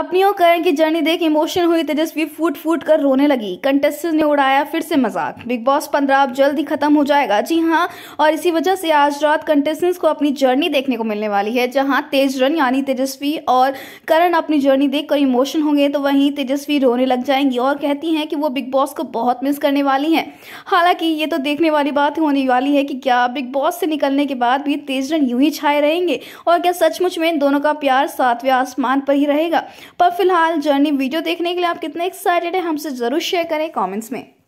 अपनी और करण की जर्नी देख इमोशन हुई तेजस्वी फूट फूट कर रोने लगी कंटेस्टेंट ने उड़ाया फिर से मजाक बिग बॉस पंद्रह अब जल्द ही खत्म हो जाएगा जी हाँ और इसी वजह से आज रात कंटेस्टेंट्स को अपनी जर्नी देखने को मिलने वाली है जहाँ तेज रन यानी तेजस्वी और करण अपनी जर्नी देख कर इमोशन होंगे तो वहीं तेजस्वी रोने लग जाएंगी और कहती हैं कि वो बिग बॉस को बहुत मिस करने वाली हैं हालांकि ये तो देखने वाली बात होने वाली है कि क्या बिग बॉस से निकलने के बाद भी तेज रन यूं ही छाए रहेंगे और क्या सचमुच में दोनों का प्यार सातवें आसमान पर ही रहेगा पर फिलहाल जर्नी वीडियो देखने के लिए आप कितने एक्साइटेड हैं हमसे ज़रूर शेयर करें कॉमेंट्स में